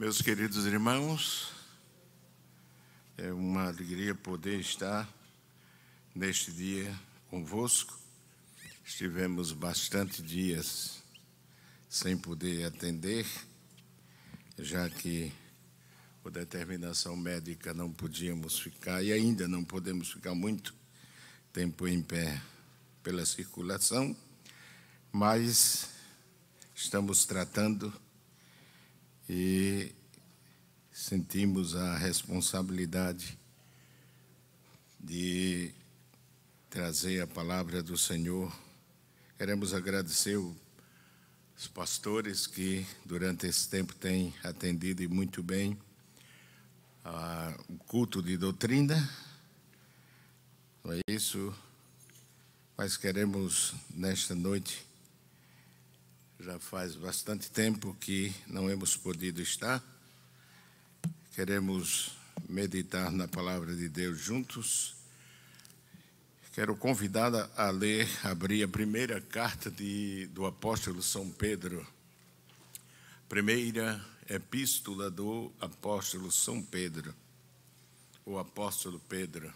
Meus queridos irmãos, é uma alegria poder estar neste dia convosco. Estivemos bastante dias sem poder atender, já que por determinação médica não podíamos ficar e ainda não podemos ficar muito tempo em pé pela circulação, mas estamos tratando e sentimos a responsabilidade de trazer a palavra do Senhor. Queremos agradecer os pastores que durante esse tempo têm atendido muito bem o culto de doutrina. Não é isso? Mas queremos nesta noite já faz bastante tempo que não hemos podido estar. Queremos meditar na palavra de Deus juntos. Quero convidá-la a ler, abrir a primeira carta de, do apóstolo São Pedro, primeira epístola do apóstolo São Pedro, o apóstolo Pedro.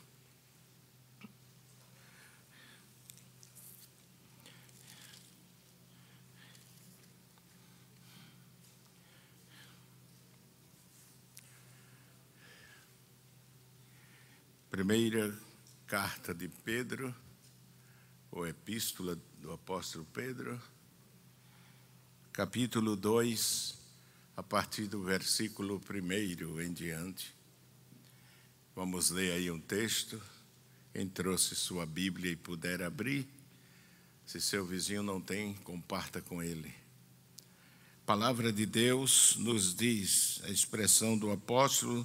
Primeira carta de Pedro, ou epístola do apóstolo Pedro, capítulo 2, a partir do versículo 1 em diante. Vamos ler aí um texto. Quem trouxe sua Bíblia e puder abrir, se seu vizinho não tem, comparta com ele. palavra de Deus nos diz a expressão do apóstolo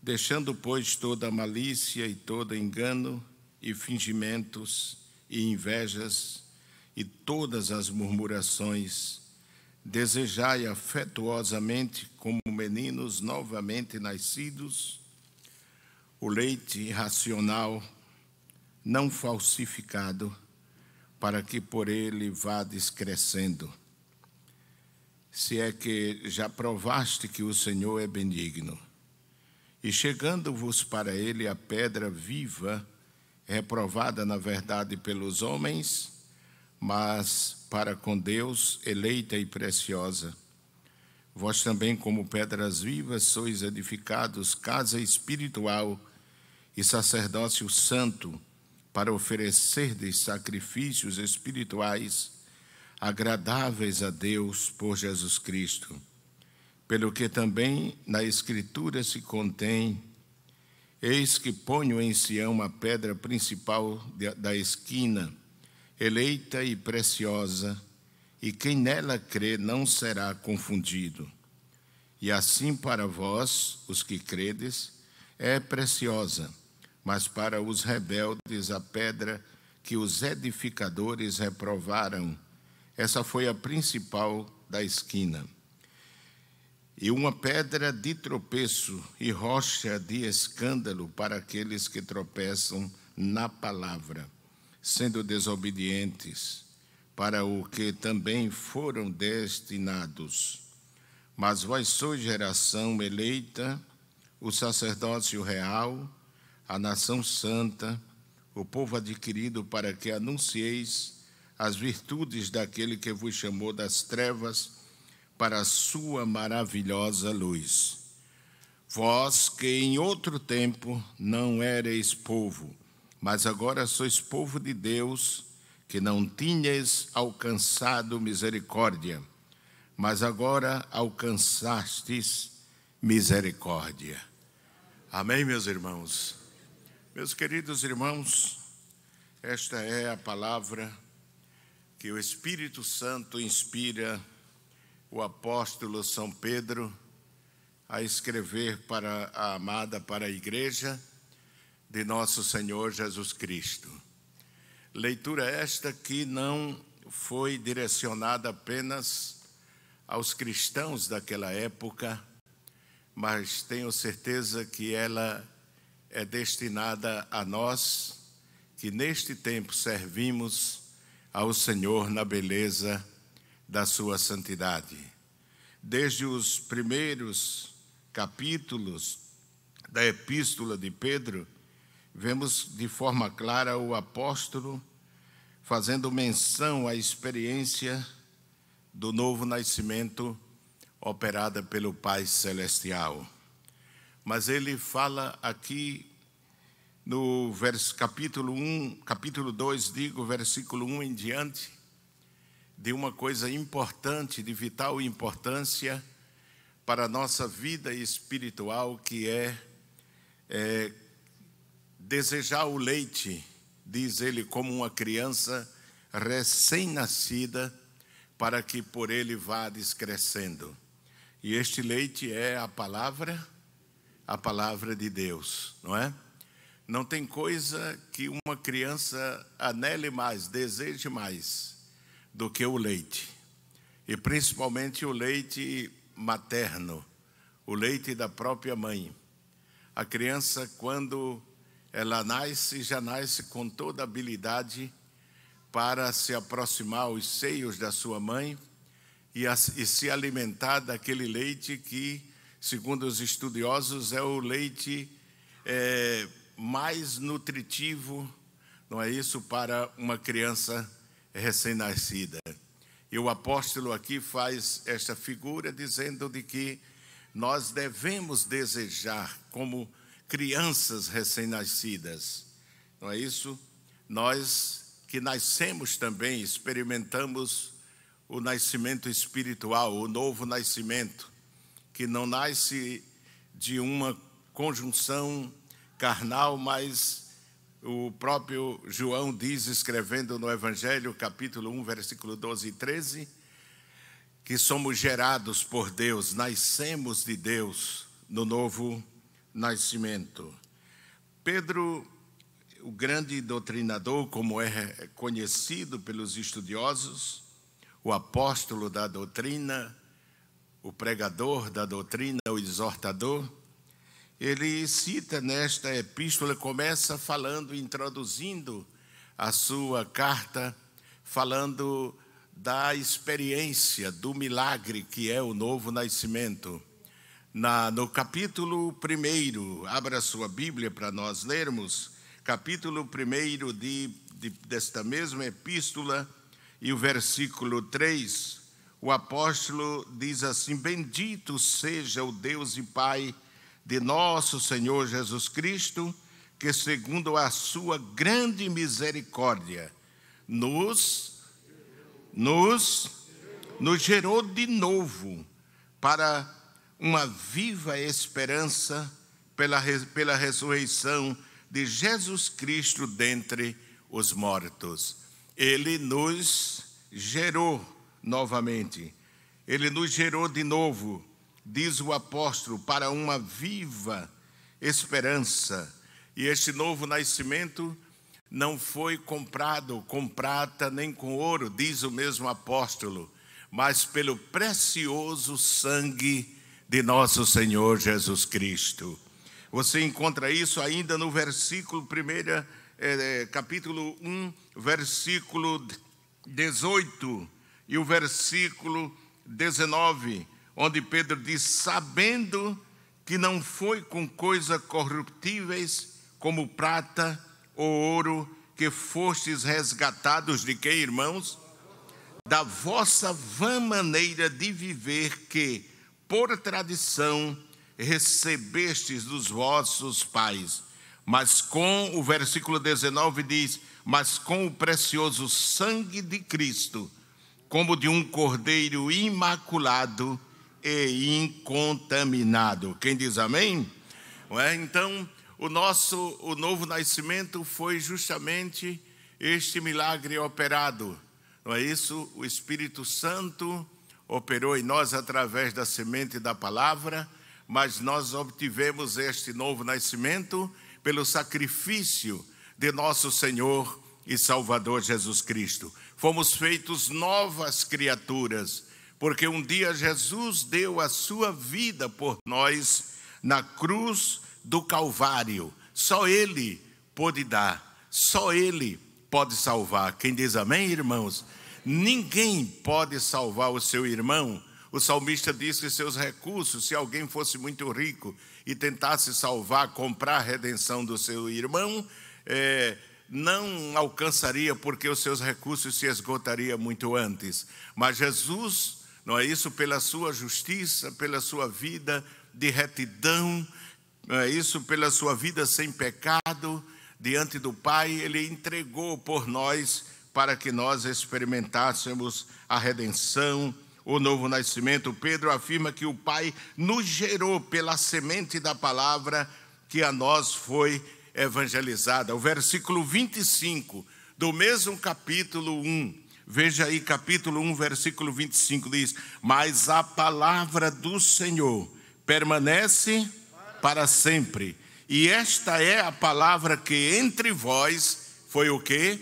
Deixando, pois, toda malícia e todo engano e fingimentos e invejas e todas as murmurações, desejai afetuosamente, como meninos novamente nascidos, o leite racional, não falsificado, para que por ele vades crescendo. Se é que já provaste que o Senhor é benigno. E chegando-vos para ele a pedra viva, reprovada na verdade pelos homens, mas para com Deus eleita e preciosa. Vós também, como pedras vivas, sois edificados casa espiritual e sacerdócio santo, para oferecer de sacrifícios espirituais agradáveis a Deus por Jesus Cristo pelo que também na Escritura se contém: Eis que ponho em Sião a pedra principal da esquina, eleita e preciosa, e quem nela crê não será confundido. E assim para vós, os que credes, é preciosa, mas para os rebeldes a pedra que os edificadores reprovaram, essa foi a principal da esquina e uma pedra de tropeço e rocha de escândalo para aqueles que tropeçam na palavra, sendo desobedientes, para o que também foram destinados. Mas vós sois geração eleita, o sacerdócio real, a nação santa, o povo adquirido para que anuncieis as virtudes daquele que vos chamou das trevas para a sua maravilhosa luz. Vós que em outro tempo não erais povo, mas agora sois povo de Deus, que não tinhas alcançado misericórdia, mas agora alcançastes misericórdia. Amém, meus irmãos. Meus queridos irmãos, esta é a palavra que o Espírito Santo inspira o apóstolo São Pedro a escrever para a amada para a igreja de nosso Senhor Jesus Cristo. Leitura esta que não foi direcionada apenas aos cristãos daquela época, mas tenho certeza que ela é destinada a nós que neste tempo servimos ao Senhor na beleza da sua santidade. Desde os primeiros capítulos da Epístola de Pedro, vemos de forma clara o apóstolo fazendo menção à experiência do novo nascimento operada pelo Pai Celestial. Mas ele fala aqui no verso, capítulo 1, capítulo 2, digo, versículo 1 em diante, de uma coisa importante, de vital importância para a nossa vida espiritual, que é, é desejar o leite, diz ele, como uma criança recém-nascida, para que por ele vá descrescendo. E este leite é a palavra, a palavra de Deus, não é? Não tem coisa que uma criança anele mais, deseje mais do que o leite, e principalmente o leite materno, o leite da própria mãe. A criança, quando ela nasce, já nasce com toda a habilidade para se aproximar aos seios da sua mãe e, a, e se alimentar daquele leite que, segundo os estudiosos, é o leite é, mais nutritivo, não é isso, para uma criança recém-nascida. E o apóstolo aqui faz esta figura dizendo de que nós devemos desejar como crianças recém-nascidas. Não é isso? Nós que nascemos também experimentamos o nascimento espiritual, o novo nascimento, que não nasce de uma conjunção carnal, mas o próprio João diz, escrevendo no Evangelho, capítulo 1, versículo 12 e 13, que somos gerados por Deus, nascemos de Deus no novo nascimento. Pedro, o grande doutrinador, como é conhecido pelos estudiosos, o apóstolo da doutrina, o pregador da doutrina, o exortador, ele cita nesta epístola, começa falando, introduzindo a sua carta, falando da experiência do milagre que é o novo nascimento. Na, no capítulo 1, abra sua Bíblia para nós lermos, capítulo 1 de, de, desta mesma epístola, e o versículo 3, o apóstolo diz assim: Bendito seja o Deus e Pai de nosso Senhor Jesus Cristo, que, segundo a sua grande misericórdia, nos, nos, nos gerou de novo para uma viva esperança pela, pela ressurreição de Jesus Cristo dentre os mortos. Ele nos gerou novamente, ele nos gerou de novo diz o apóstolo, para uma viva esperança. E este novo nascimento não foi comprado com prata nem com ouro, diz o mesmo apóstolo, mas pelo precioso sangue de nosso Senhor Jesus Cristo. Você encontra isso ainda no versículo 1, é, eh, eh, capítulo 1, versículo 18 e o versículo 19 onde Pedro diz: Sabendo que não foi com coisas corruptíveis, como prata ou ouro, que fostes resgatados de quem, irmãos? Da vossa vã maneira de viver, que, por tradição, recebestes dos vossos pais. Mas com, o versículo 19 diz: Mas com o precioso sangue de Cristo, como de um cordeiro imaculado, e incontaminado. Quem diz amém? É? Então, o nosso o novo nascimento foi justamente este milagre operado. Não é isso? O Espírito Santo operou em nós através da semente da palavra, mas nós obtivemos este novo nascimento pelo sacrifício de nosso Senhor e Salvador Jesus Cristo. Fomos feitos novas criaturas porque um dia Jesus deu a sua vida por nós na cruz do Calvário. Só Ele pode dar, só Ele pode salvar. Quem diz amém, irmãos? Ninguém pode salvar o seu irmão. O salmista disse que seus recursos, se alguém fosse muito rico e tentasse salvar, comprar a redenção do seu irmão, é, não alcançaria porque os seus recursos se esgotariam muito antes. Mas Jesus não é isso? Pela sua justiça, pela sua vida de retidão, não é isso? Pela sua vida sem pecado diante do Pai, Ele entregou por nós para que nós experimentássemos a redenção, o novo nascimento. Pedro afirma que o Pai nos gerou pela semente da palavra que a nós foi evangelizada. O versículo 25 do mesmo capítulo 1 Veja aí capítulo 1, versículo 25 diz: "Mas a palavra do Senhor permanece para sempre, e esta é a palavra que entre vós foi o que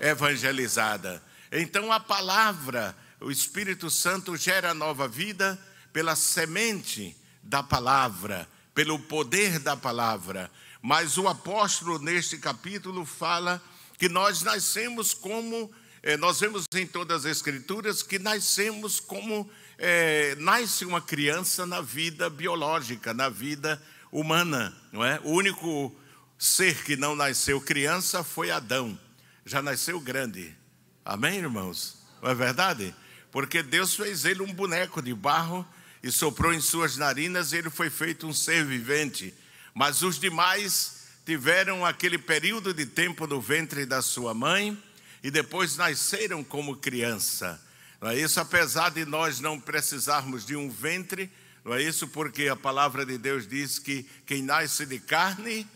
evangelizada". Então a palavra, o Espírito Santo gera nova vida pela semente da palavra, pelo poder da palavra. Mas o apóstolo neste capítulo fala que nós nascemos como é, nós vemos em todas as Escrituras que nascemos como é, nasce uma criança na vida biológica, na vida humana, não é? O único ser que não nasceu criança foi Adão, já nasceu grande. Amém, irmãos? Não é verdade? Porque Deus fez ele um boneco de barro e soprou em suas narinas e ele foi feito um ser vivente. Mas os demais tiveram aquele período de tempo no ventre da sua mãe e depois nasceram como criança. Não é isso? Apesar de nós não precisarmos de um ventre, não é isso? Porque a palavra de Deus diz que quem nasce de carne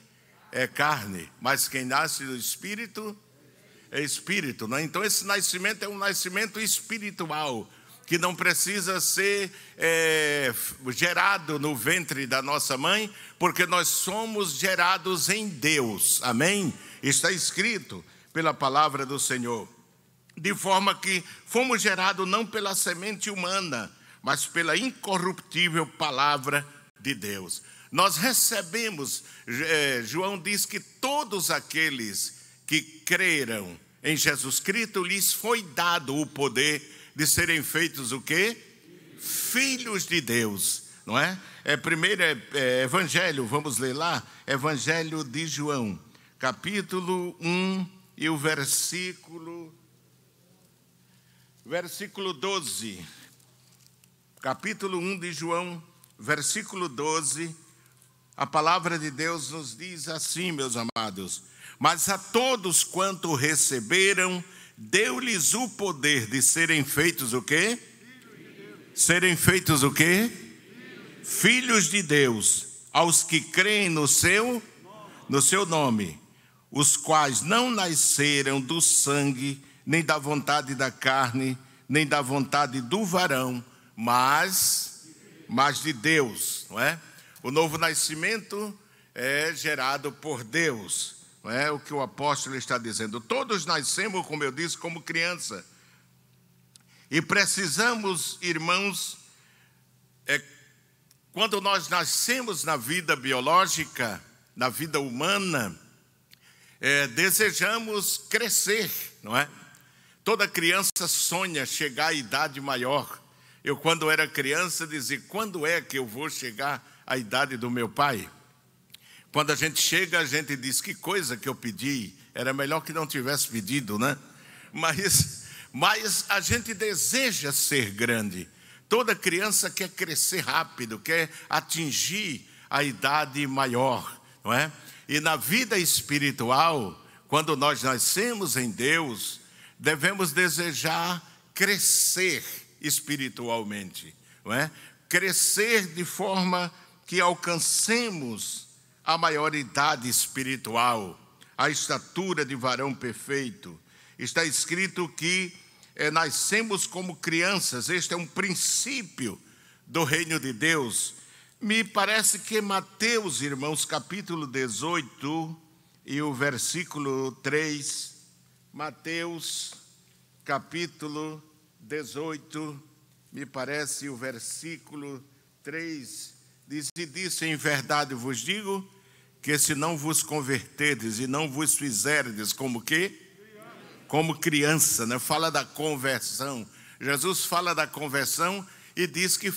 é carne, mas quem nasce do espírito é espírito. Não é? Então, esse nascimento é um nascimento espiritual que não precisa ser é, gerado no ventre da nossa mãe, porque nós somos gerados em Deus, amém? Está escrito pela palavra do Senhor. De forma que fomos gerados não pela semente humana, mas pela incorruptível palavra de Deus. Nós recebemos, eh, João diz que todos aqueles que creram em Jesus Cristo lhes foi dado o poder de serem feitos o quê? Filhos de Deus, não é? É primeiro é, é, evangelho, vamos ler lá, Evangelho de João, capítulo 1 e o versículo versículo 12. Capítulo 1 de João, versículo 12. A palavra de Deus nos diz assim, meus amados: "Mas a todos quanto receberam, deu-lhes o poder de serem feitos o quê? Serem feitos o quê? Filhos de Deus, aos que creem no seu no seu nome." os quais não nasceram do sangue, nem da vontade da carne, nem da vontade do varão, mas, mas de Deus, não é? O novo nascimento é gerado por Deus, não é o que o apóstolo está dizendo. Todos nascemos, como eu disse, como criança. E precisamos, irmãos, é, quando nós nascemos na vida biológica, na vida humana, é, desejamos crescer, não é? Toda criança sonha chegar à idade maior. Eu, quando era criança, dizia: quando é que eu vou chegar à idade do meu pai? Quando a gente chega, a gente diz: que coisa que eu pedi, era melhor que não tivesse pedido, né? Mas, mas a gente deseja ser grande. Toda criança quer crescer rápido, quer atingir a idade maior, não é? E na vida espiritual, quando nós nascemos em Deus, devemos desejar crescer espiritualmente, não é? Crescer de forma que alcancemos a maioridade espiritual, a estatura de varão perfeito. Está escrito que é, nascemos como crianças, este é um princípio do reino de Deus. Me parece que Mateus, irmãos, capítulo 18 e o versículo 3. Mateus, capítulo 18, me parece o versículo 3. Diz: E disse em verdade vos digo que se não vos converterdes e não vos fizerdes como que? Como criança, né? Fala da conversão. Jesus fala da conversão e diz que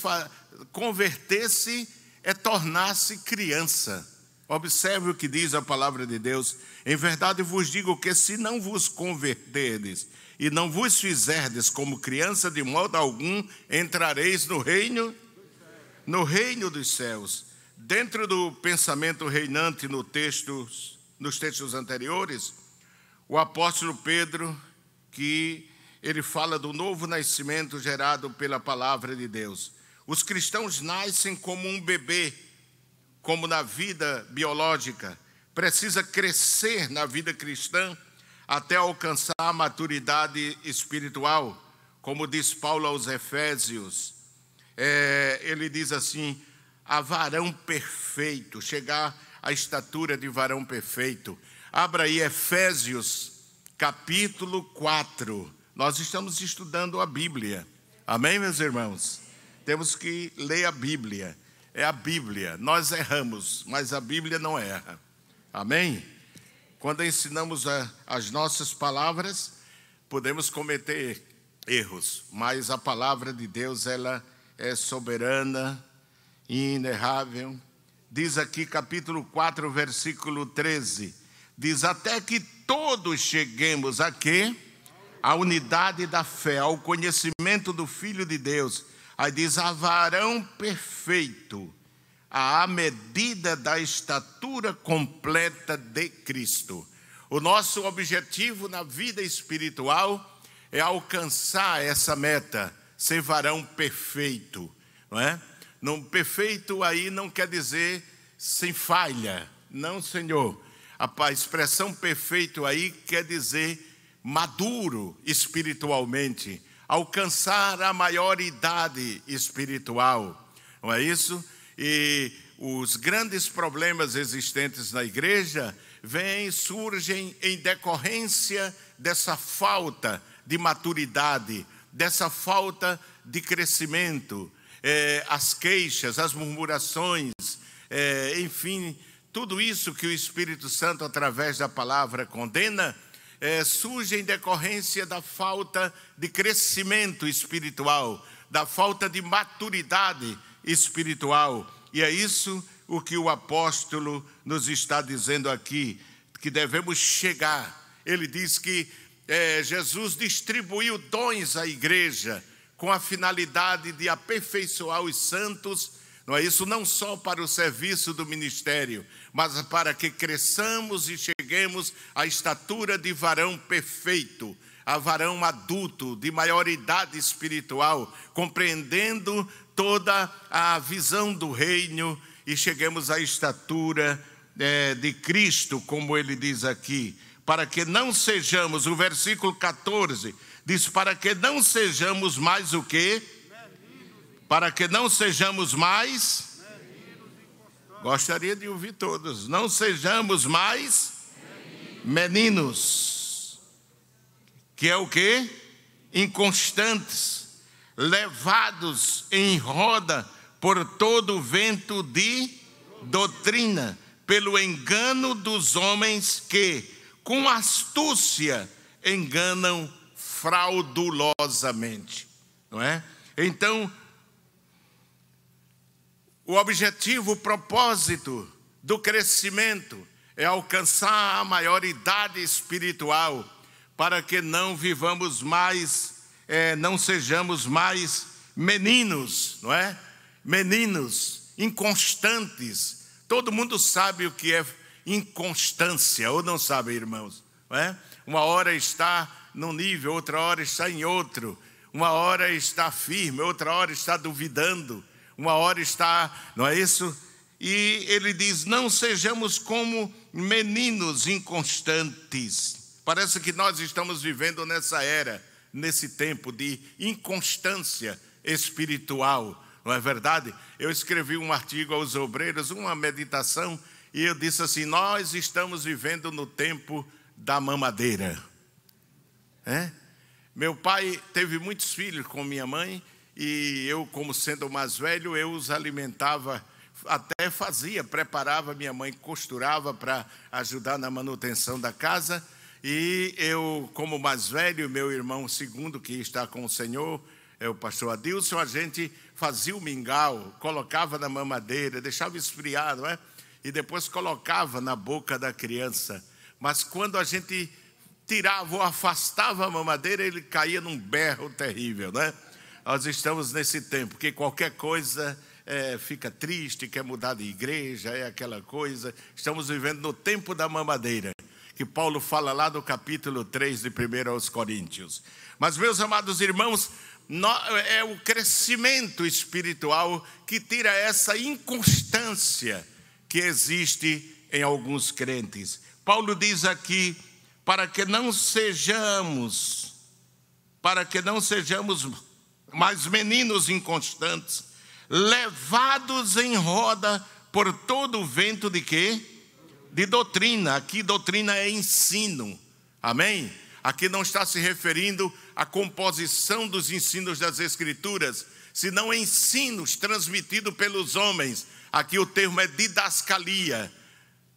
converter-se é tornar-se criança. Observe o que diz a palavra de Deus. Em verdade vos digo que se não vos converterdes e não vos fizerdes como criança de modo algum, entrareis no reino no reino dos céus. Dentro do pensamento reinante no texto, nos textos anteriores, o apóstolo Pedro que ele fala do novo nascimento gerado pela palavra de Deus. Os cristãos nascem como um bebê, como na vida biológica. Precisa crescer na vida cristã até alcançar a maturidade espiritual, como diz Paulo aos Efésios. É, ele diz assim: a varão perfeito, chegar à estatura de varão perfeito. Abra aí Efésios, capítulo 4. Nós estamos estudando a Bíblia. Amém, meus irmãos? Temos que ler a Bíblia. É a Bíblia. Nós erramos, mas a Bíblia não erra. Amém? Quando ensinamos a, as nossas palavras, podemos cometer erros, mas a palavra de Deus ela é soberana, inerrável. Diz aqui capítulo 4, versículo 13. Diz até que todos cheguemos a quê? A unidade da fé, ao conhecimento do filho de Deus, Aí diz: avarão perfeito, à medida da estatura completa de Cristo. O nosso objetivo na vida espiritual é alcançar essa meta, ser varão perfeito, não é? Não, perfeito aí não quer dizer sem falha, não, Senhor. A expressão perfeito aí quer dizer maduro espiritualmente alcançar a maioridade espiritual, não é isso? E os grandes problemas existentes na igreja vêm, surgem em decorrência dessa falta de maturidade, dessa falta de crescimento, é, as queixas, as murmurações, é, enfim, tudo isso que o Espírito Santo, através da palavra, condena é, surge em decorrência da falta de crescimento espiritual, da falta de maturidade espiritual. E é isso o que o apóstolo nos está dizendo aqui, que devemos chegar. Ele diz que é, Jesus distribuiu dons à igreja com a finalidade de aperfeiçoar os santos, não é isso? Não só para o serviço do ministério, mas para que cresçamos e cheguemos à estatura de varão perfeito, a varão adulto, de maioridade espiritual, compreendendo toda a visão do reino e cheguemos à estatura é, de Cristo, como ele diz aqui, para que não sejamos, o versículo 14 diz: para que não sejamos mais o que? Para que não sejamos mais Gostaria de ouvir todos. Não sejamos mais meninos, que é o que? Inconstantes, levados em roda por todo o vento de doutrina, pelo engano dos homens que, com astúcia, enganam fraudulosamente, não é? Então, o objetivo, o propósito do crescimento é alcançar a maioridade espiritual, para que não vivamos mais, é, não sejamos mais meninos, não é? Meninos, inconstantes. Todo mundo sabe o que é inconstância, ou não sabe, irmãos? Não é? Uma hora está num nível, outra hora está em outro. Uma hora está firme, outra hora está duvidando uma hora está, não é isso? E ele diz: não sejamos como meninos inconstantes. Parece que nós estamos vivendo nessa era, nesse tempo de inconstância espiritual, não é verdade? Eu escrevi um artigo aos obreiros, uma meditação, e eu disse assim: nós estamos vivendo no tempo da mamadeira. É? Meu pai teve muitos filhos com minha mãe e eu, como sendo o mais velho, eu os alimentava, até fazia, preparava, minha mãe costurava para ajudar na manutenção da casa. E eu, como mais velho, meu irmão segundo, que está com o Senhor, é o pastor Adilson, a gente fazia o mingau, colocava na mamadeira, deixava esfriar, não é? E depois colocava na boca da criança. Mas quando a gente tirava ou afastava a mamadeira, ele caía num berro terrível, né? Nós estamos nesse tempo que qualquer coisa é, fica triste, quer mudar de igreja, é aquela coisa. Estamos vivendo no tempo da mamadeira, que Paulo fala lá no capítulo 3 de 1 aos Coríntios. Mas, meus amados irmãos, é o crescimento espiritual que tira essa inconstância que existe em alguns crentes. Paulo diz aqui para que não sejamos para que não sejamos mas meninos inconstantes, levados em roda por todo o vento de quê? De doutrina. Aqui doutrina é ensino. Amém? Aqui não está se referindo à composição dos ensinos das escrituras, senão ensinos transmitidos pelos homens. Aqui o termo é didascalia.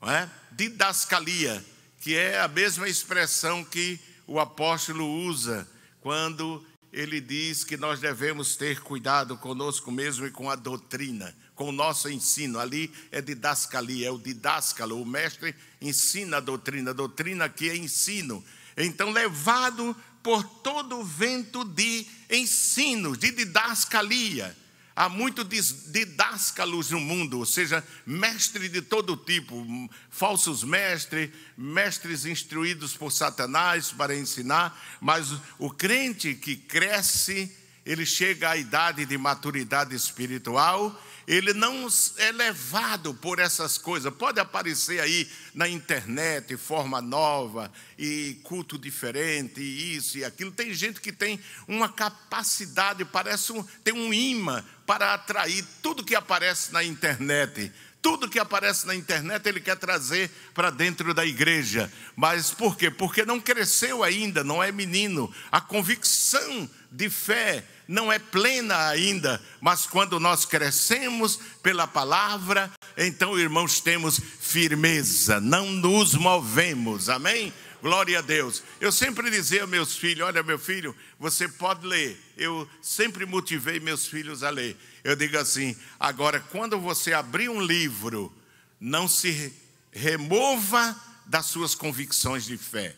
É? Didascalia, que é a mesma expressão que o apóstolo usa quando ele diz que nós devemos ter cuidado conosco mesmo e com a doutrina, com o nosso ensino. Ali é didascalia, é o didáscalo, o mestre ensina a doutrina, a doutrina que é ensino. Então, levado por todo o vento de ensino, de didascalia, Há muito didáscalos no mundo, ou seja, mestre de todo tipo, falsos mestres, mestres instruídos por Satanás para ensinar, mas o crente que cresce, ele chega à idade de maturidade espiritual ele não é levado por essas coisas. Pode aparecer aí na internet forma nova e culto diferente, e isso e aquilo. Tem gente que tem uma capacidade, parece um, tem um imã para atrair tudo que aparece na internet tudo que aparece na internet ele quer trazer para dentro da igreja. Mas por quê? Porque não cresceu ainda, não é menino. A convicção de fé não é plena ainda, mas quando nós crescemos pela palavra, então, irmãos, temos firmeza, não nos movemos. Amém? Glória a Deus. Eu sempre dizia aos meus filhos: Olha, meu filho, você pode ler. Eu sempre motivei meus filhos a ler. Eu digo assim: agora, quando você abrir um livro, não se remova das suas convicções de fé.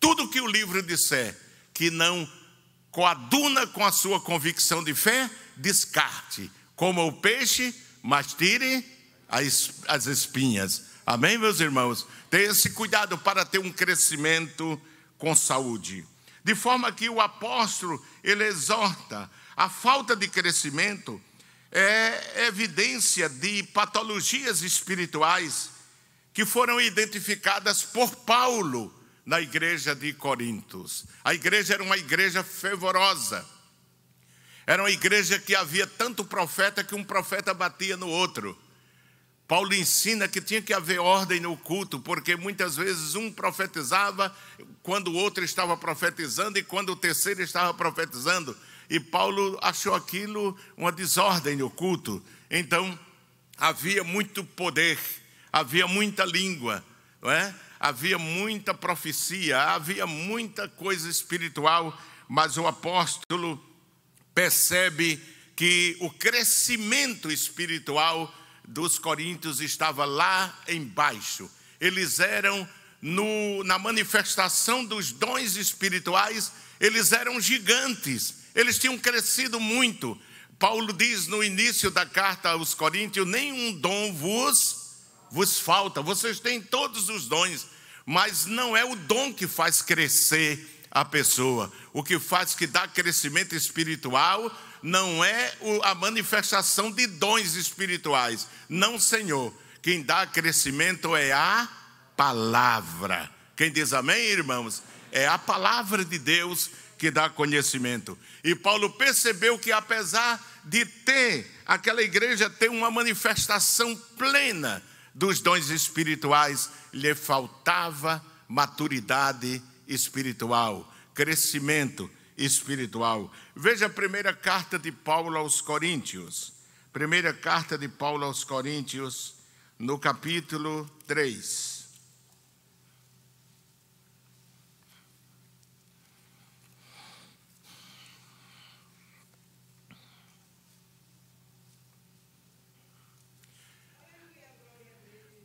Tudo que o livro disser que não coaduna com a sua convicção de fé, descarte. Coma o peixe, mas tire as, as espinhas. Amém, meus irmãos? Tenha esse cuidado para ter um crescimento com saúde. De forma que o apóstolo, ele exorta, a falta de crescimento é evidência de patologias espirituais que foram identificadas por Paulo na igreja de Corintos. A igreja era uma igreja fervorosa. Era uma igreja que havia tanto profeta que um profeta batia no outro. Paulo ensina que tinha que haver ordem no culto, porque muitas vezes um profetizava quando o outro estava profetizando e quando o terceiro estava profetizando. E Paulo achou aquilo uma desordem no culto. Então, havia muito poder, havia muita língua, não é? havia muita profecia, havia muita coisa espiritual, mas o apóstolo percebe que o crescimento espiritual dos coríntios estava lá embaixo. Eles eram, no, na manifestação dos dons espirituais, eles eram gigantes, eles tinham crescido muito. Paulo diz no início da carta aos Coríntios: nenhum dom vos, vos falta, vocês têm todos os dons, mas não é o dom que faz crescer a pessoa. O que faz que dá crescimento espiritual não é a manifestação de dons espirituais. Não, Senhor. Quem dá crescimento é a palavra. Quem diz amém, irmãos? É a palavra de Deus que dá conhecimento. E Paulo percebeu que apesar de ter aquela igreja ter uma manifestação plena dos dons espirituais, lhe faltava maturidade espiritual, crescimento espiritual. Veja a primeira carta de Paulo aos Coríntios. Primeira carta de Paulo aos Coríntios, no capítulo 3.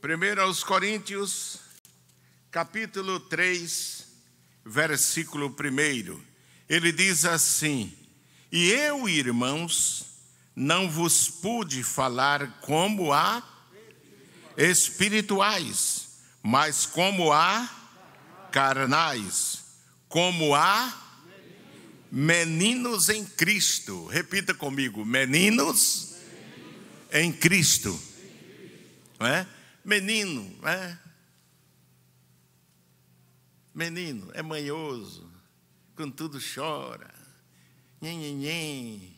Primeiro aos Coríntios, capítulo 3, versículo 1. Ele diz assim: E eu, irmãos, não vos pude falar como a espirituais, mas como a carnais, como a meninos em Cristo. Repita comigo: meninos, em Cristo. Não é? Menino, é? Menino, é manhoso quando tudo chora. Nhen, nhen, nhen.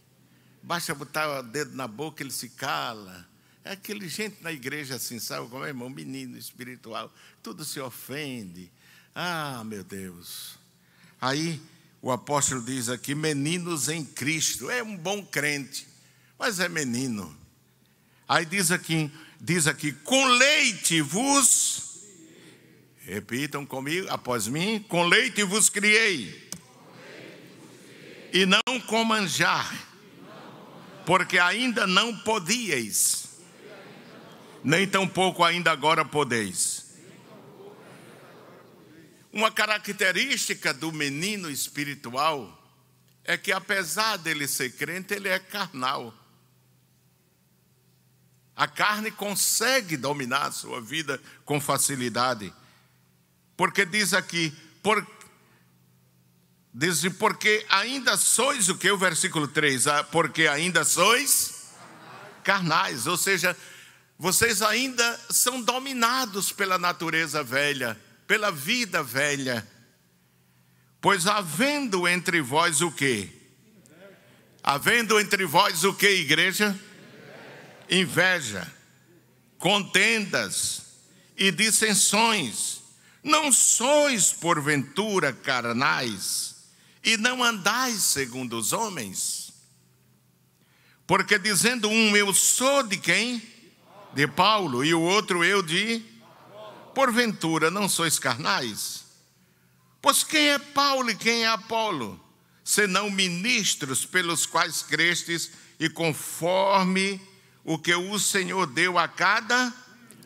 Basta botar o dedo na boca, ele se cala. É aquele gente na igreja assim, sabe como é, irmão? Menino espiritual. Tudo se ofende. Ah, meu Deus. Aí o apóstolo diz aqui: meninos em Cristo. É um bom crente, mas é menino. Aí diz aqui, diz aqui: com leite vos. Repitam comigo, após mim: com leite vos criei e não com manjar, porque ainda não podíeis, nem tampouco ainda agora podeis. Uma característica do menino espiritual é que, apesar dele ser crente, ele é carnal. A carne consegue dominar a sua vida com facilidade. Porque diz aqui, porque Diz, assim, porque ainda sois o que? O versículo 3: ah, Porque ainda sois carnais, ou seja, vocês ainda são dominados pela natureza velha, pela vida velha. Pois havendo entre vós o que? Havendo entre vós o que, igreja? Inveja, contendas e dissensões, não sois porventura carnais e não andais segundo os homens. Porque dizendo um, eu sou de quem? De Paulo, e o outro, eu de? Porventura, não sois carnais? Pois quem é Paulo e quem é Apolo? Senão ministros pelos quais crestes e conforme o que o Senhor deu a cada,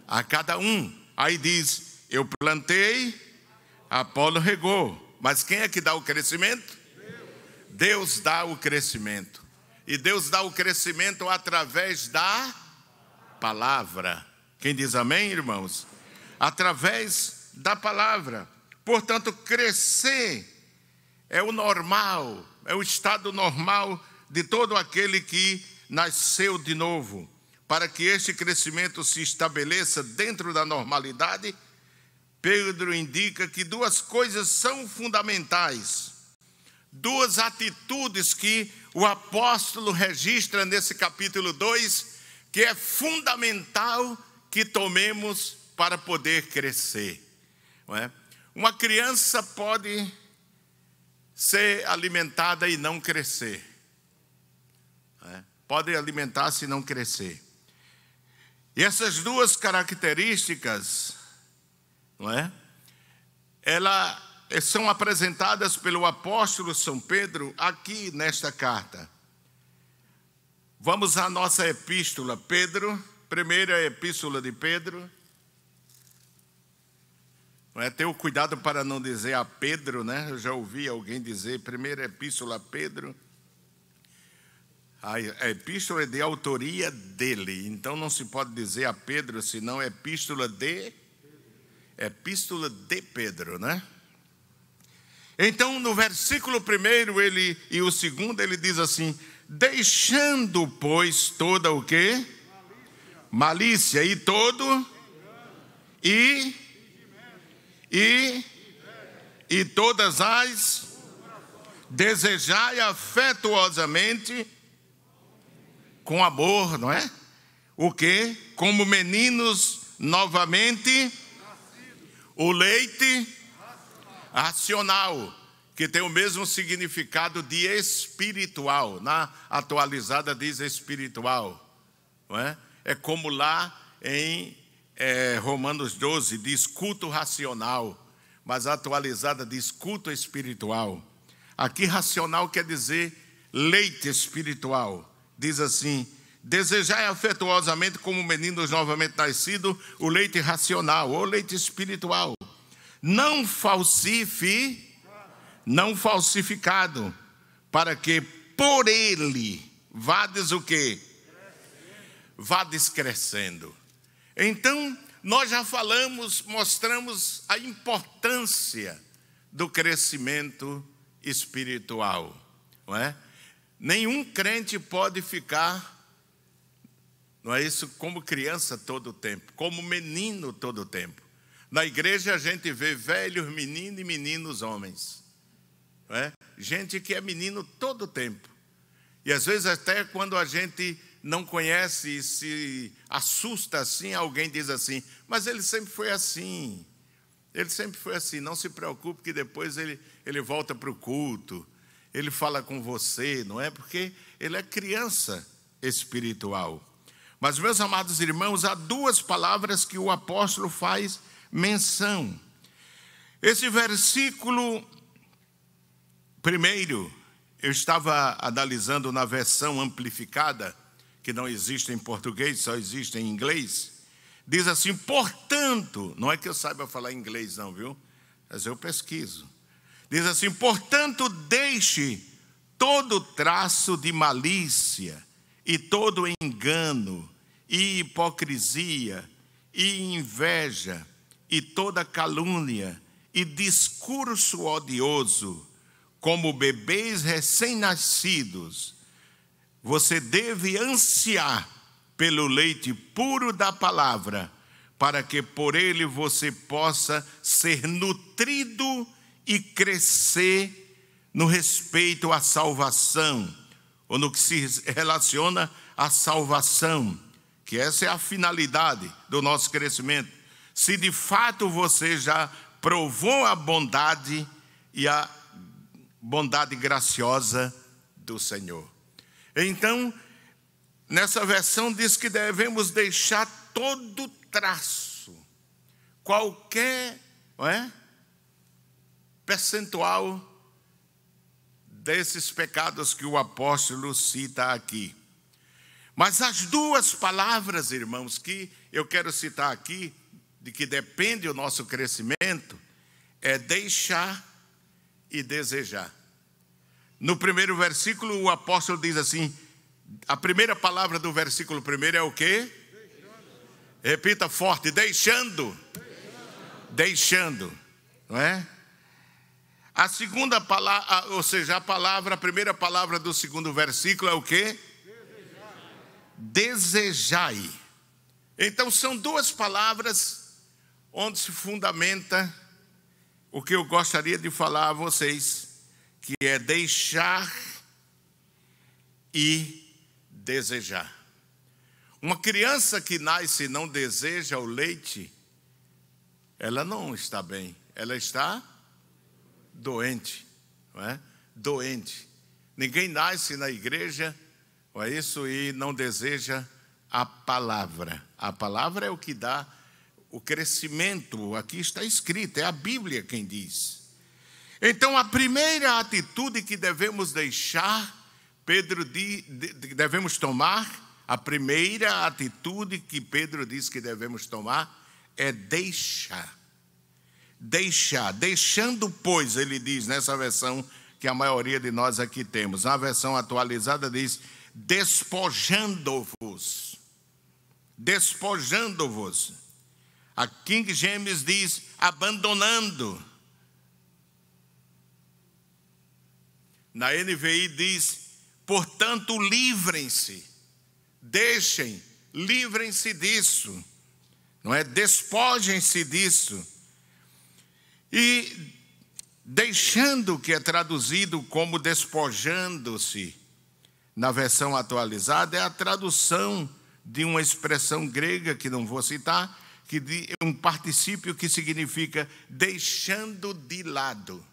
a cada um. Aí diz: Eu plantei, Apolo regou, mas quem é que dá o crescimento? Deus dá o crescimento. E Deus dá o crescimento através da palavra. Quem diz amém, irmãos? Através da palavra. Portanto, crescer é o normal, é o estado normal de todo aquele que nasceu de novo. Para que este crescimento se estabeleça dentro da normalidade, Pedro indica que duas coisas são fundamentais, duas atitudes que o apóstolo registra nesse capítulo 2, que é fundamental que tomemos para poder crescer. É? Uma criança pode ser alimentada e não crescer. É? Pode alimentar-se e não crescer. E essas duas características não é? Elas eh, são apresentadas pelo apóstolo São Pedro aqui nesta carta. Vamos à nossa epístola, Pedro, primeira epístola de Pedro. É, ter o cuidado para não dizer a Pedro, né? Eu já ouvi alguém dizer, primeira epístola a Pedro. A epístola é de autoria dele, então não se pode dizer a Pedro, senão é epístola de Epístola de Pedro, né? Então, no versículo primeiro ele, e o segundo, ele diz assim: Deixando, pois, toda o quê? Malícia, Malícia. e todo? Engano. E? E? E, e todas as? Desejai afetuosamente, com amor, não é? O que? Como meninos novamente o leite racional, que tem o mesmo significado de espiritual, na atualizada diz espiritual, não é? É como lá em é, Romanos 12 diz culto racional, mas atualizada diz culto espiritual. Aqui racional quer dizer leite espiritual. Diz assim: Desejai afetuosamente, como meninos novamente nascidos, o leite racional ou leite espiritual. Não falsife, não falsificado, para que por ele vades o quê? Vá crescendo. Então, nós já falamos, mostramos a importância do crescimento espiritual, não é? Nenhum crente pode ficar não é isso como criança todo o tempo, como menino todo o tempo. Na igreja a gente vê velhos meninos e meninos homens. É? Gente que é menino todo o tempo. E às vezes até quando a gente não conhece e se assusta assim, alguém diz assim, mas ele sempre foi assim. Ele sempre foi assim, não se preocupe que depois ele, ele volta para o culto, ele fala com você, não é? Porque ele é criança espiritual. Mas, meus amados irmãos, há duas palavras que o apóstolo faz menção. Esse versículo primeiro, eu estava analisando na versão amplificada, que não existe em português, só existe em inglês. Diz assim, portanto, não é que eu saiba falar inglês, não, viu? Mas eu pesquiso. Diz assim, portanto, deixe todo traço de malícia e todo engano e hipocrisia, e inveja, e toda calúnia, e discurso odioso, como bebês recém-nascidos, você deve ansiar pelo leite puro da palavra, para que por ele você possa ser nutrido e crescer no respeito à salvação, ou no que se relaciona à salvação que essa é a finalidade do nosso crescimento, se de fato você já provou a bondade e a bondade graciosa do Senhor. Então, nessa versão diz que devemos deixar todo traço, qualquer é, percentual desses pecados que o apóstolo cita aqui. Mas as duas palavras, irmãos, que eu quero citar aqui, de que depende o nosso crescimento, é deixar e desejar. No primeiro versículo, o apóstolo diz assim: a primeira palavra do versículo primeiro é o quê? Deixando. Repita forte: deixando. deixando. Deixando, não é? A segunda palavra, ou seja, a palavra, a primeira palavra do segundo versículo é o quê? desejai. Então são duas palavras onde se fundamenta o que eu gostaria de falar a vocês, que é deixar e desejar. Uma criança que nasce e não deseja o leite, ela não está bem, ela está doente, não é? Doente. Ninguém nasce na igreja ou é isso e não deseja a palavra. A palavra é o que dá o crescimento. Aqui está escrito, é a Bíblia quem diz. Então, a primeira atitude que devemos deixar, Pedro diz, devemos tomar, a primeira atitude que Pedro diz que devemos tomar é deixar. Deixar, deixando, pois, ele diz nessa versão que a maioria de nós aqui temos. Na versão atualizada diz: despojando-vos. Despojando-vos. A King James diz abandonando. Na NVI diz, portanto, livrem-se, deixem, livrem-se disso, não é? Despojem-se disso. E deixando, que é traduzido como despojando-se, na versão atualizada, é a tradução de uma expressão grega, que não vou citar, que é um particípio que significa deixando de lado.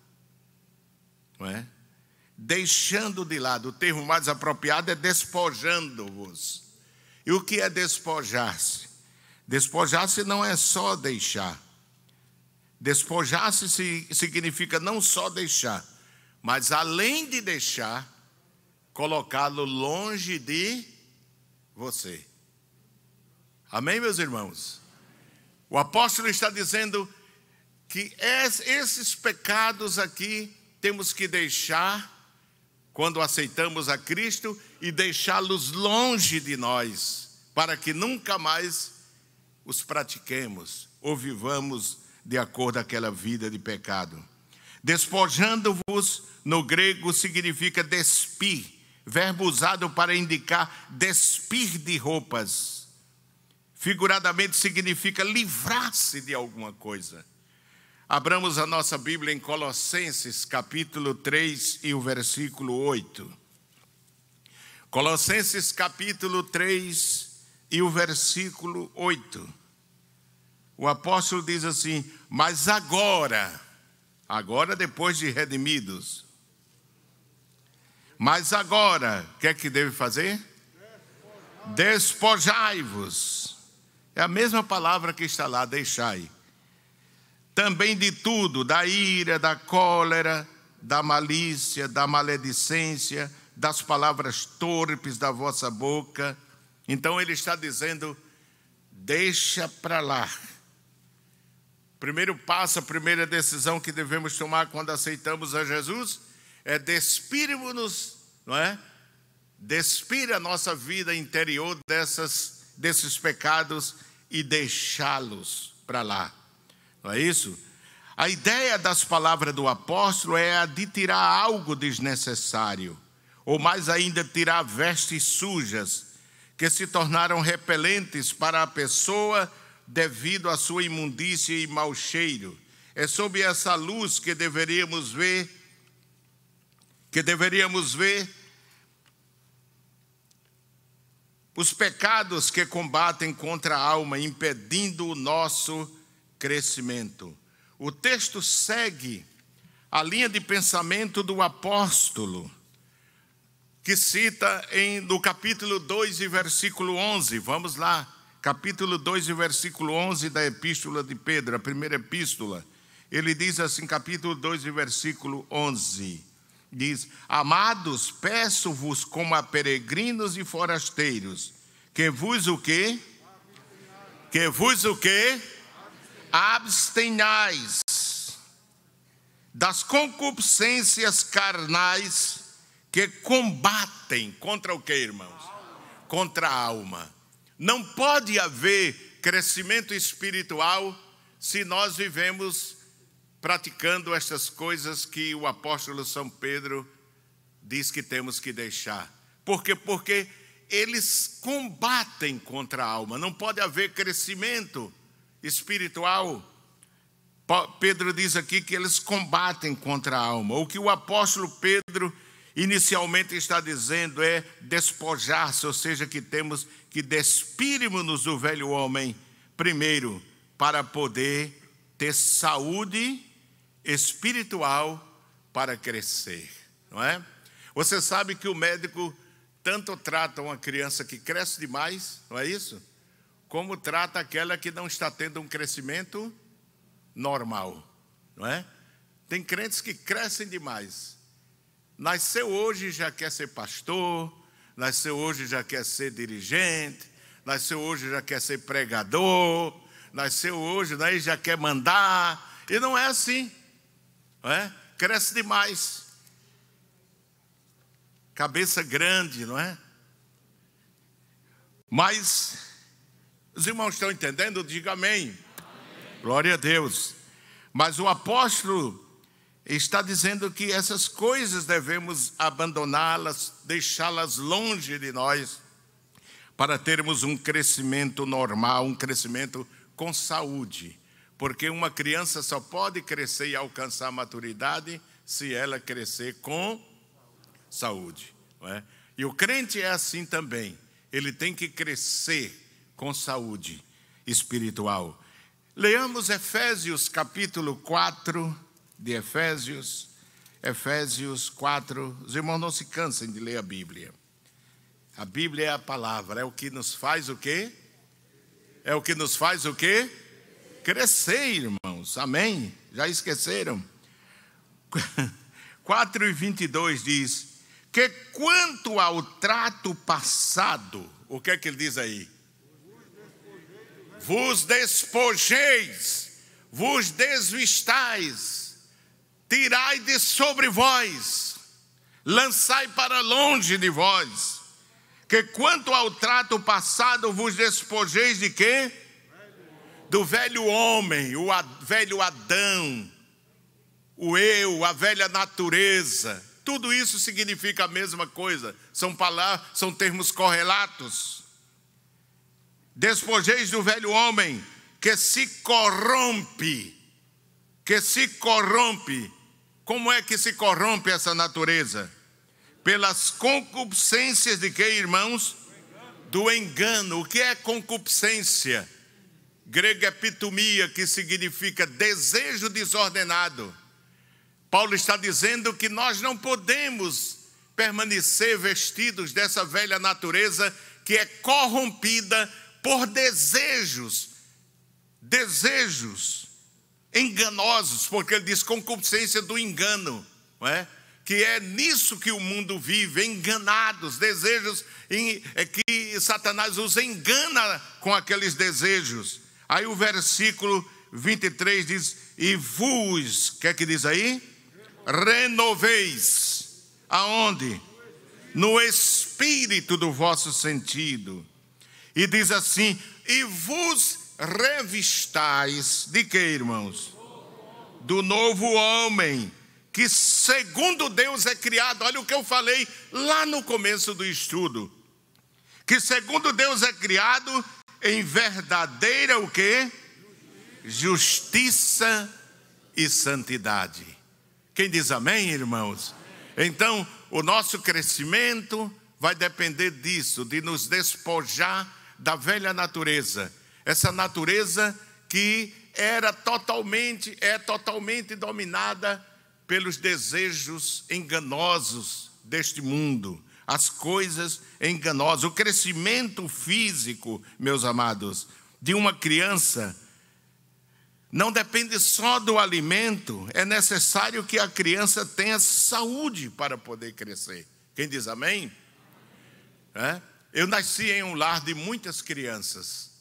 Não é? Deixando de lado. O termo mais apropriado é despojando-vos. E o que é despojar-se? Despojar-se não é só deixar. Despojar-se significa não só deixar, mas além de deixar, colocá-lo longe de você. Amém, meus irmãos? O apóstolo está dizendo que esses pecados aqui temos que deixar quando aceitamos a Cristo e deixá-los longe de nós, para que nunca mais os pratiquemos ou vivamos de acordo com aquela vida de pecado. Despojando-vos, no grego significa despir verbo usado para indicar despir de roupas. Figuradamente significa livrar-se de alguma coisa. Abramos a nossa Bíblia em Colossenses, capítulo 3 e o versículo 8. Colossenses, capítulo 3 e o versículo 8. O apóstolo diz assim: Mas agora, agora depois de redimidos, mas agora, o que é que deve fazer? Despojai-vos. É a mesma palavra que está lá, deixai. Também de tudo, da ira, da cólera, da malícia, da maledicência, das palavras torpes da vossa boca. Então ele está dizendo: deixa para lá. Primeiro passo, a primeira decisão que devemos tomar quando aceitamos a Jesus é despirmos-nos, não é? Despire a nossa vida interior dessas, desses pecados e deixá-los para lá. Não é isso? A ideia das palavras do apóstolo é a de tirar algo desnecessário, ou mais ainda, tirar vestes sujas, que se tornaram repelentes para a pessoa devido à sua imundícia e mau cheiro. É sob essa luz que deveríamos ver que deveríamos ver os pecados que combatem contra a alma, impedindo o nosso crescimento. O texto segue a linha de pensamento do apóstolo, que cita em, no capítulo 2 e versículo 11. Vamos lá, capítulo 2 e versículo 11 da epístola de Pedro, a primeira epístola. Ele diz assim, capítulo 2 e versículo 11: diz: Amados, peço-vos como a peregrinos e forasteiros, que vos o quê? Que vos o quê? Abstenhais das concupiscências carnais que combatem contra o que, irmãos? Contra a alma. Não pode haver crescimento espiritual se nós vivemos praticando estas coisas que o apóstolo São Pedro diz que temos que deixar. Por quê? Porque eles combatem contra a alma, não pode haver crescimento espiritual. Pedro diz aqui que eles combatem contra a alma. O que o apóstolo Pedro inicialmente está dizendo é despojar-se, ou seja, que temos que despirmos-nos do velho homem primeiro para poder ter saúde espiritual para crescer, não é? Você sabe que o médico tanto trata uma criança que cresce demais, não é isso? Como trata aquela que não está tendo um crescimento normal, não é? Tem crentes que crescem demais. Nasceu hoje já quer ser pastor, nasceu hoje já quer ser dirigente, nasceu hoje já quer ser pregador, nasceu hoje, né, já quer mandar. E não é assim não é? Cresce demais. Cabeça grande, não é? Mas, os irmãos estão entendendo? Diga amém. amém. Glória a Deus. Mas o apóstolo está dizendo que essas coisas devemos abandoná-las, deixá-las longe de nós, para termos um crescimento normal, um crescimento com saúde porque uma criança só pode crescer e alcançar maturidade se ela crescer com saúde. É? E o crente é assim também, ele tem que crescer com saúde espiritual. Leamos Efésios capítulo 4 de Efésios, Efésios 4. Os irmãos não se cansem de ler a Bíblia. A Bíblia é a palavra, é o que nos faz o quê? É o que nos faz o quê? Crescer, irmãos, amém? Já esqueceram? 4 e 22 diz: Que quanto ao trato passado, o que é que ele diz aí? Vos despojeis, vos desvistais, tirai de sobre vós, lançai para longe de vós. Que quanto ao trato passado, vos despojeis de quê? do velho homem, o velho Adão, o eu, a velha natureza. Tudo isso significa a mesma coisa, são palavras, são termos correlatos. Despojeis do velho homem que se corrompe, que se corrompe. Como é que se corrompe essa natureza? Pelas concupiscências de que, irmãos? Do engano. O que é concupiscência? grego epitomia, que significa desejo desordenado. Paulo está dizendo que nós não podemos permanecer vestidos dessa velha natureza que é corrompida por desejos, desejos enganosos, porque ele diz concupiscência do engano, não é? que é nisso que o mundo vive, enganados, desejos em, é que Satanás os engana com aqueles desejos. Aí o versículo 23 diz: E vos, que é que diz aí? Renoveis. Aonde? No espírito do vosso sentido. E diz assim: E vos revistais de que, irmãos? Do novo homem, que segundo Deus é criado. Olha o que eu falei lá no começo do estudo. Que segundo Deus é criado em verdadeira o quê? Justiça e santidade. Quem diz amém, irmãos? Então, o nosso crescimento vai depender disso, de nos despojar da velha natureza. Essa natureza que era totalmente, é totalmente dominada pelos desejos enganosos deste mundo as coisas enganosas. O crescimento físico, meus amados, de uma criança não depende só do alimento, é necessário que a criança tenha saúde para poder crescer. Quem diz amém? É? Eu nasci em um lar de muitas crianças.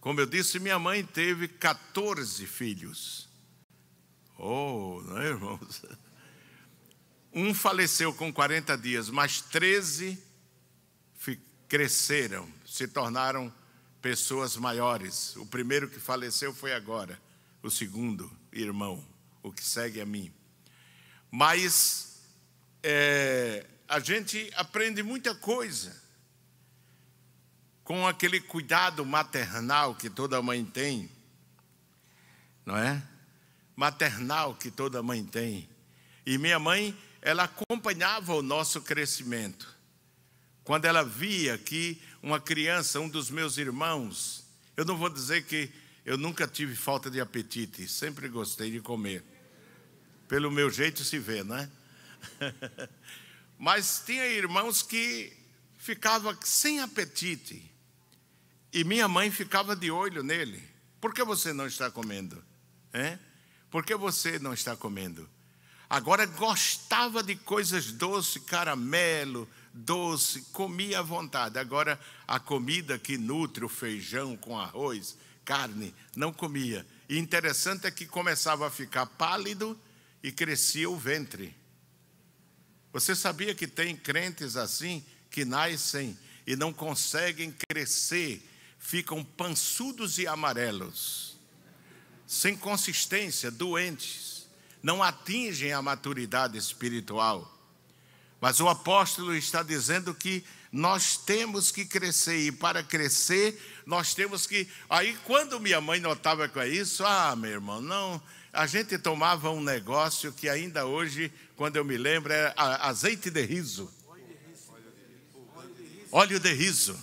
Como eu disse, minha mãe teve 14 filhos. Oh, não é, irmãos? Um faleceu com 40 dias, mas 13 cresceram, se tornaram pessoas maiores. O primeiro que faleceu foi agora, o segundo irmão, o que segue a mim. Mas é, a gente aprende muita coisa com aquele cuidado maternal que toda mãe tem, não é? Maternal que toda mãe tem. E minha mãe ela acompanhava o nosso crescimento. Quando ela via que uma criança, um dos meus irmãos, eu não vou dizer que eu nunca tive falta de apetite, sempre gostei de comer. Pelo meu jeito se vê, né? Mas tinha irmãos que ficava sem apetite. E minha mãe ficava de olho nele. Por que você não está comendo? É? Por que você não está comendo? Agora gostava de coisas doces, caramelo, doce, comia à vontade. Agora a comida que nutre o feijão com arroz, carne, não comia. E interessante é que começava a ficar pálido e crescia o ventre. Você sabia que tem crentes assim que nascem e não conseguem crescer, ficam pançudos e amarelos, sem consistência, doentes não atingem a maturidade espiritual. Mas o apóstolo está dizendo que nós temos que crescer, e para crescer, nós temos que. Aí, quando minha mãe notava com isso, ah, meu irmão, não. A gente tomava um negócio que ainda hoje, quando eu me lembro, era é azeite de riso. Óleo de riso.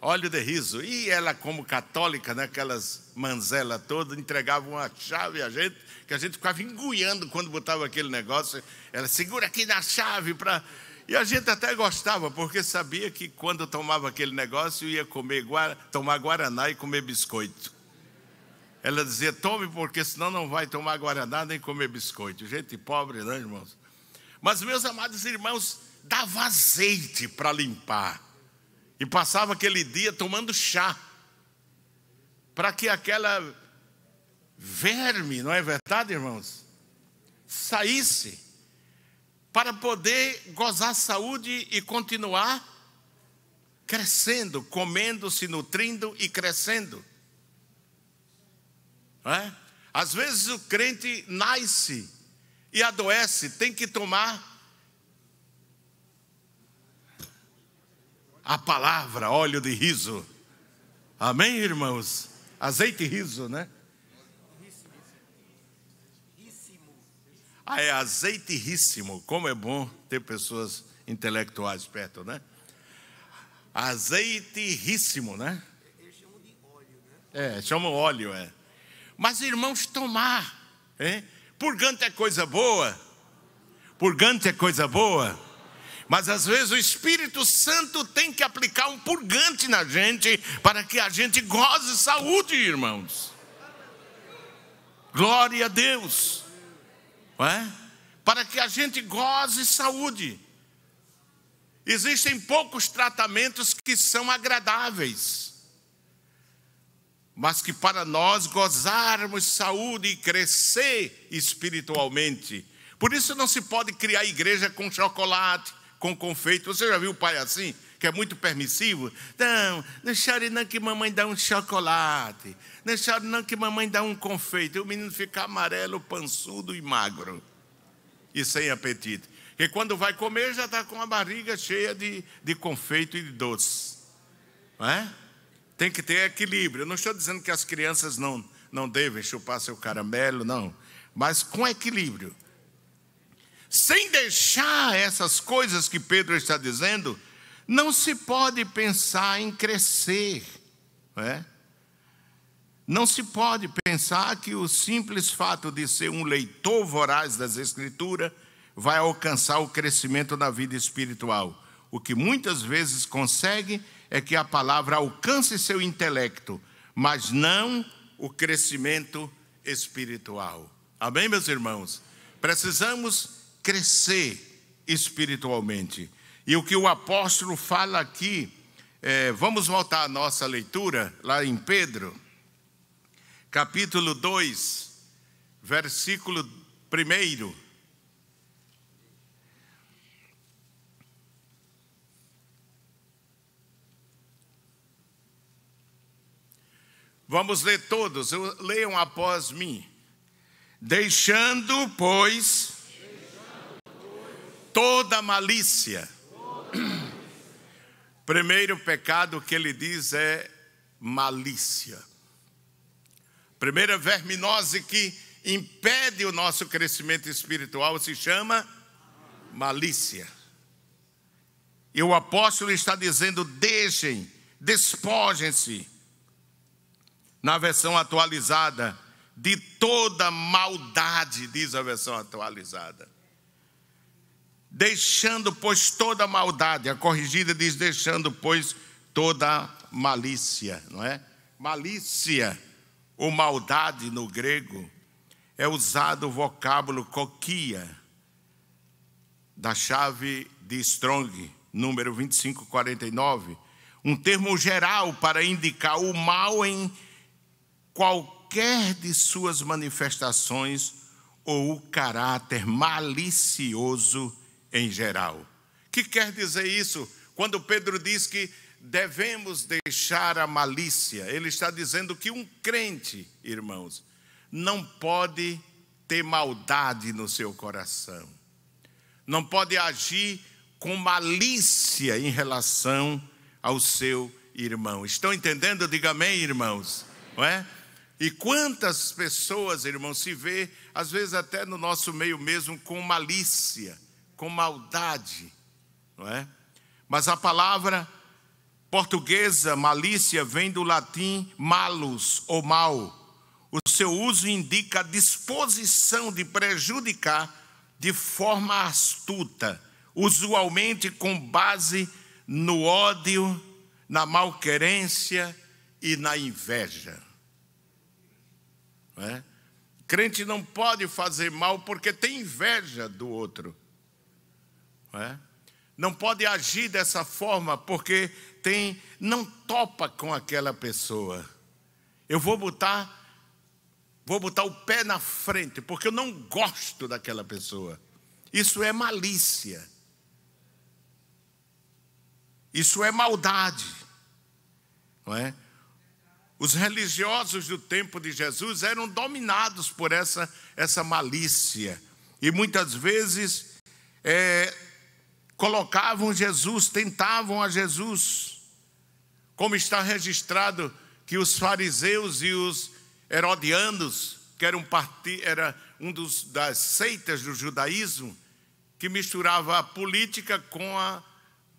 Olho de riso. E ela, como católica, né, aquelas manzelas toda, entregava uma chave a gente, que a gente ficava enguiando quando botava aquele negócio. Ela segura aqui na chave para. E a gente até gostava, porque sabia que quando tomava aquele negócio ia comer, tomar guaraná e comer biscoito. Ela dizia: tome, porque senão não vai tomar guaraná nem comer biscoito. Gente pobre, né, irmãos? Mas, meus amados irmãos, dava azeite para limpar. E passava aquele dia tomando chá, para que aquela verme, não é verdade, irmãos? Saísse, para poder gozar saúde e continuar crescendo, comendo, se nutrindo e crescendo. Não é? Às vezes o crente nasce e adoece, tem que tomar a palavra, óleo de riso. Amém, irmãos? Azeite e riso, né? Ah, é azeite ríssimo. Como é bom ter pessoas intelectuais perto, né? Azeite ríssimo, né? Eles chamam de óleo, né? É, chamam óleo, é. Mas, irmãos, tomar. Hein? Purgante é coisa boa. Purgante é coisa boa. Mas às vezes o Espírito Santo tem que aplicar um purgante na gente para que a gente goze saúde, irmãos. Glória a Deus. É? Para que a gente goze saúde. Existem poucos tratamentos que são agradáveis, mas que para nós gozarmos saúde e crescer espiritualmente. Por isso não se pode criar igreja com chocolate, com confeito. Você já viu o pai assim, que é muito permissivo? Não, não chore não que mamãe dá um chocolate. Não chore não que mamãe dá um confeito. E o menino fica amarelo, pançudo e magro. E sem apetite. E quando vai comer, já está com a barriga cheia de, de confeito e de doce. Não é? Tem que ter equilíbrio. Eu não estou dizendo que as crianças não, não devem chupar seu caramelo, não. Mas com equilíbrio sem deixar essas coisas que Pedro está dizendo, não se pode pensar em crescer. Não, é? não se pode pensar que o simples fato de ser um leitor voraz das Escrituras vai alcançar o crescimento na vida espiritual. O que muitas vezes consegue é que a palavra alcance seu intelecto, mas não o crescimento espiritual. Amém, meus irmãos? Precisamos crescer espiritualmente. E o que o apóstolo fala aqui, é, vamos voltar à nossa leitura, lá em Pedro, capítulo 2, versículo 1. Vamos ler todos, leiam após mim. Deixando, pois, toda malícia. Primeiro pecado que ele diz é malícia. Primeira verminose que impede o nosso crescimento espiritual se chama malícia. E o apóstolo está dizendo: deixem, despojem-se. Na versão atualizada, de toda maldade, diz a versão atualizada. Deixando, pois, toda maldade. A corrigida diz: deixando, pois, toda malícia, não é? Malícia ou maldade no grego é usado o vocábulo coquia, da chave de Strong, número 2549, um termo geral para indicar o mal em qualquer de suas manifestações ou o caráter malicioso em geral. Que quer dizer isso? Quando Pedro diz que devemos deixar a malícia, ele está dizendo que um crente, irmãos, não pode ter maldade no seu coração, não pode agir com malícia em relação ao seu irmão. Estão entendendo? Diga amém, irmãos. Não é? E quantas pessoas, irmãos, se vê, às vezes até no nosso meio mesmo, com malícia com maldade, não é? Mas a palavra portuguesa malícia vem do latim malus ou mal. O seu uso indica a disposição de prejudicar de forma astuta, usualmente com base no ódio, na malquerência e na inveja. Não é? Crente não pode fazer mal porque tem inveja do outro. Não, é? não pode agir dessa forma porque tem não topa com aquela pessoa. Eu vou botar vou botar o pé na frente porque eu não gosto daquela pessoa. Isso é malícia. Isso é maldade. Não é? Os religiosos do tempo de Jesus eram dominados por essa, essa malícia. E muitas vezes é, colocavam Jesus, tentavam a Jesus, como está registrado que os fariseus e os herodianos, que eram parti, era um dos, das seitas do judaísmo, que misturava a política com a,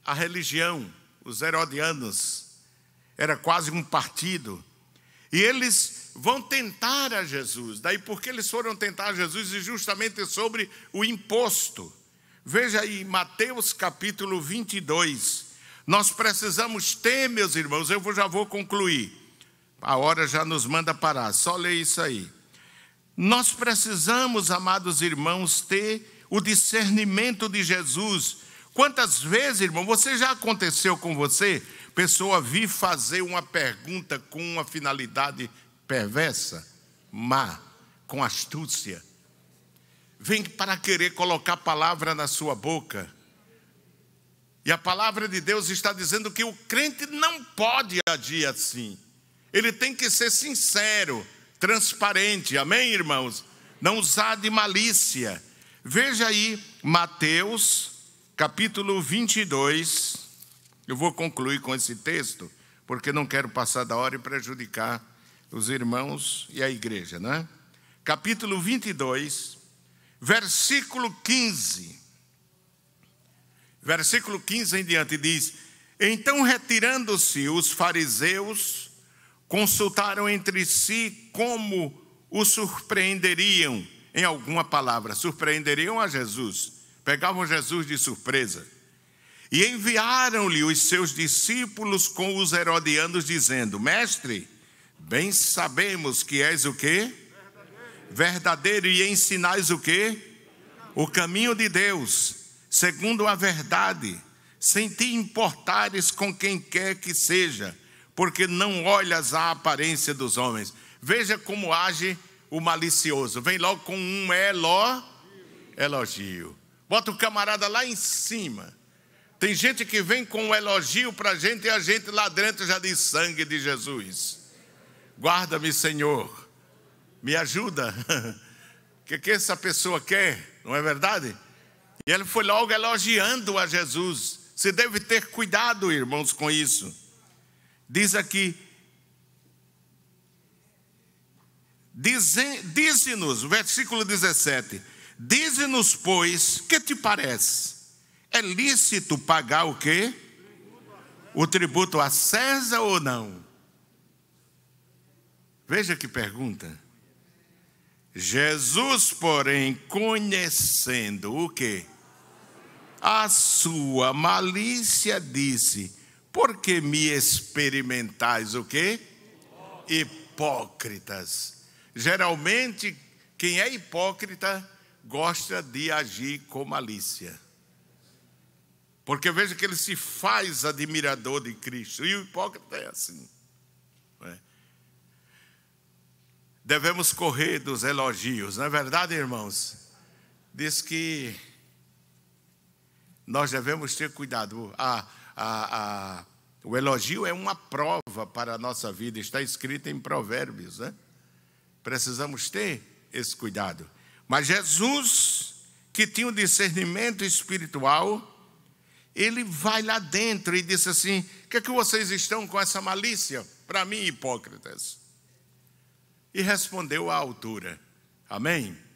a religião, os herodianos. Era quase um partido. E eles vão tentar a Jesus. Daí porque eles foram tentar a Jesus e justamente sobre o imposto. Veja aí, Mateus capítulo 22. Nós precisamos ter, meus irmãos, eu já vou concluir. A hora já nos manda parar, só lê isso aí. Nós precisamos, amados irmãos, ter o discernimento de Jesus. Quantas vezes, irmão, você já aconteceu com você? Pessoa vir fazer uma pergunta com uma finalidade perversa, má, com astúcia vem para querer colocar palavra na sua boca. E a palavra de Deus está dizendo que o crente não pode agir assim. Ele tem que ser sincero, transparente. Amém, irmãos? Não usar de malícia. Veja aí Mateus, capítulo 22. Eu vou concluir com esse texto, porque não quero passar da hora e prejudicar os irmãos e a igreja, né? Capítulo 22, versículo 15. Versículo 15 em diante diz: Então, retirando-se os fariseus, consultaram entre si como o surpreenderiam em alguma palavra. Surpreenderiam a Jesus, pegavam Jesus de surpresa. E enviaram-lhe os seus discípulos com os herodianos, dizendo: Mestre, bem sabemos que és o quê? verdadeiro e ensinais o quê? O caminho de Deus, segundo a verdade, sem te importares com quem quer que seja, porque não olhas a aparência dos homens. Veja como age o malicioso. Vem logo com um elo, elogio. Bota o camarada lá em cima. Tem gente que vem com um elogio para a gente e a gente lá dentro já diz sangue de Jesus. Guarda-me, Senhor me ajuda. O que, que essa pessoa quer? Não é verdade? E ele foi logo elogiando a Jesus. Você deve ter cuidado, irmãos, com isso. Diz aqui: Dize-nos, versículo 17: Dize-nos, pois, que te parece? É lícito pagar o quê? O tributo a César ou não? Veja que pergunta. Jesus, porém, conhecendo o que? A sua malícia disse: Por que me experimentais o quê? Hipócritas. Geralmente, quem é hipócrita gosta de agir com malícia. Porque veja que ele se faz admirador de Cristo. E o hipócrita é assim. devemos correr dos elogios, não é verdade, irmãos? Diz que nós devemos ter cuidado. A, a, a, o elogio é uma prova para a nossa vida, está escrito em Provérbios, né? Precisamos ter esse cuidado. Mas Jesus, que tinha um discernimento espiritual, ele vai lá dentro e diz assim: O que é que vocês estão com essa malícia? Para mim, hipócritas e respondeu à altura. Amém?